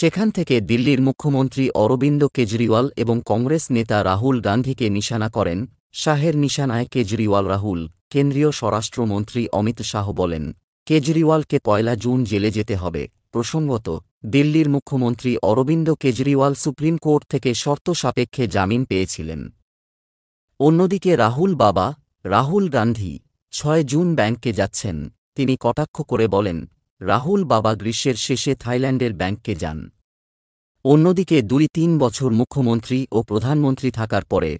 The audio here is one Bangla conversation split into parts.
সেখান থেকে দিল্লির মুখ্যমন্ত্রী অরবিন্দ কেজরিওয়াল এবং কংগ্রেস নেতা রাহুল গান্ধীকে নিশানা করেন শাহের নিশানায় কেজরিওয়াল রাহুল কেন্দ্রীয় স্বরাষ্ট্রমন্ত্রী অমিত শাহ বলেন কেজরিওয়ালকে পয়লা জুন জেলে যেতে হবে প্রসঙ্গত দিল্লির মুখ্যমন্ত্রী অরবিন্দ কেজরিওয়াল সুপ্রিম কোর্ট থেকে শর্ত সাপেক্ষে জামিন পেয়েছিলেন অন্যদিকে রাহুল বাবা রাহুল গান্ধী ছয় জুন ব্যাংকে যাচ্ছেন তিনি কটাক্ষ করে বলেন রাহুল বাবা গ্রীষ্মের শেষে থাইল্যান্ডের ব্যাংককে যান অন্যদিকে দুই তিন বছর মুখ্যমন্ত্রী ও প্রধানমন্ত্রী থাকার পরে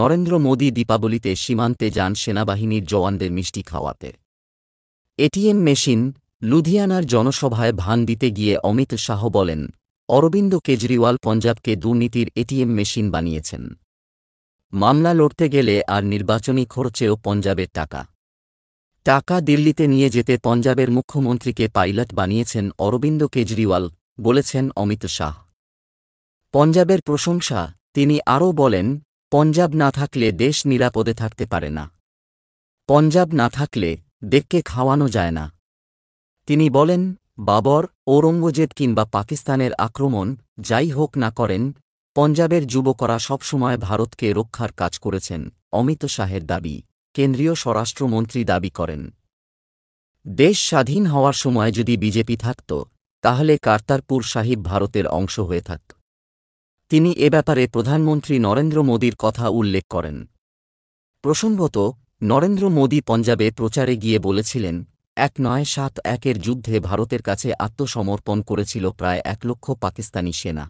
নরেন্দ্র মোদী দীপাবলিতে সীমান্তে যান সেনাবাহিনীর জওয়ানদের মিষ্টি খাওয়াতে এটিএম মেশিন লুধিয়ানার জনসভায় ভান দিতে গিয়ে অমিত শাহ বলেন অরবিন্দ কেজরিওয়াল পঞ্জাবকে দুর্নীতির এটিএম মেশিন বানিয়েছেন মামলা লড়তে গেলে আর নির্বাচনী খরচেও পঞ্জাবের টাকা টাকা দিল্লিতে নিয়ে যেতে পঞ্জাবের মুখ্যমন্ত্রীকে পাইলট বানিয়েছেন অরবিন্দ কেজরিওয়াল বলেছেন অমিত শাহ পঞ্জাবের প্রশংসা তিনি আরও বলেন পঞ্জাব না থাকলে দেশ নিরাপদে থাকতে পারে না পঞ্জাব না থাকলে দেখকে খাওয়ানো যায় না তিনি বলেন বাবর ঔরঙ্গজেব কিংবা পাকিস্তানের আক্রমণ যাই হোক না করেন পঞ্জাবের যুবকরা সবসময় ভারতকে রক্ষার কাজ করেছেন অমিত শাহের দাবি কেন্দ্রীয় স্বরাষ্ট্রমন্ত্রী দাবি করেন দেশ স্বাধীন হওয়ার সময় যদি বিজেপি থাকত তাহলে কার্তারপুর সাহিব ভারতের অংশ হয়ে থাকত তিনি এ ব্যাপারে প্রধানমন্ত্রী নরেন্দ্র মোদীর কথা উল্লেখ করেন প্রসঙ্গত নরেন্দ্র মোদী পঞ্জাবে প্রচারে গিয়ে বলেছিলেন এক নয় সাত একের যুদ্ধে ভারতের কাছে আত্মসমর্পণ করেছিল প্রায় এক লক্ষ পাকিস্তানি সেনা